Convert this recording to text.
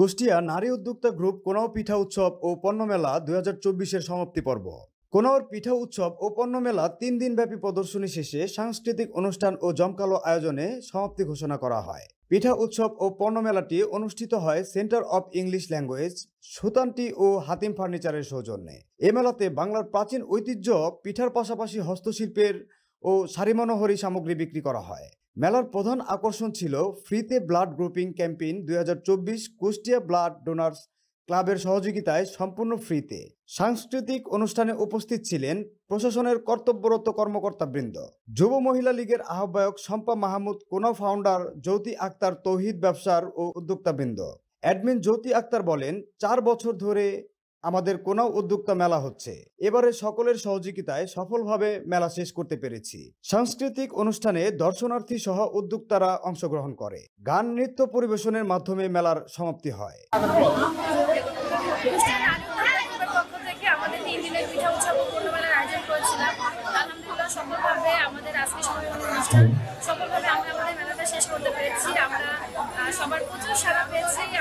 কুষ্টিয়া নারী উদ্যোক্তা গ্রুপ কোনাও পিঠা উৎসব ও পণ্য মেলা দুই হাজার চব্বিশের সমাপ্তি পর্ব কোনাওর পিঠা উৎসব ও পণ্য মেলা তিন দিনব্যাপী প্রদর্শনী শেষে সাংস্কৃতিক অনুষ্ঠান ও জমকালো আয়োজনে সমাপ্তি ঘোষণা করা হয় পিঠা উৎসব ও পণ্য মেলাটি অনুষ্ঠিত হয় সেন্টার অব ইংলিশ ল্যাঙ্গুয়েজ সুতানটি ও হাতিম ফার্নিচারের সৌজন্যে এ মেলাতে বাংলার প্রাচীন ঐতিহ্য পিঠার পাশাপাশি হস্তশিল্পের ও সারিমনোহরী সামগ্রী বিক্রি করা হয় মেলার প্রধান আকর্ষণ ছিল ফ্রিতে ব্লাড গ্রুপিং ক্যাম্পেইন দুই কুষ্টিয়া ব্লাড ডোনার্স ক্লাবের সহযোগিতায় সম্পূর্ণ ফ্রিতে সাংস্কৃতিক অনুষ্ঠানে উপস্থিত ছিলেন প্রশাসনের কর্তব্যরত কর্মকর্তাবৃন্দ যুব মহিলা লীগের আহ্বায়ক শম্পা মাহমুদ কোনা ফাউন্ডার জ্যোতি আক্তার তৌহিদ ব্যবসার ও উদ্যোক্তাবৃন্দ অ্যাডমিন জ্যোতি আক্তার বলেন চার বছর ধরে আমাদের কোনো উদ্যোক্তা মেলা হচ্ছে এবারে সকলের সহযোগিতায় সফলভাবে মেলা শেষ করতে পেরেছি সাংস্কৃতিক অনুষ্ঠানে দর্শনার্থী সহ উদ্যোক্তারা অংশগ্রহণ করে গান নৃত্য পরিবেশনের মাধ্যমে মেলার সমাপ্তি হয় সফলভাবে আমরা আমাদের মেলাটা শেষ করতে পেরেছি আমরা সবার প্রচুর সারা পেয়েছি